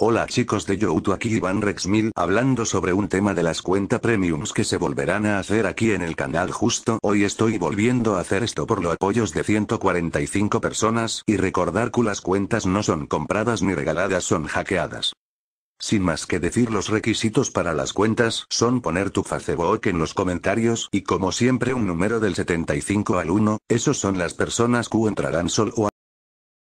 Hola chicos de YouTube, aquí Iván Rexmil hablando sobre un tema de las cuentas premiums que se volverán a hacer aquí en el canal justo hoy estoy volviendo a hacer esto por los apoyos de 145 personas y recordar que las cuentas no son compradas ni regaladas son hackeadas. Sin más que decir los requisitos para las cuentas son poner tu Facebook en los comentarios y como siempre un número del 75 al 1, esos son las personas que entrarán solo a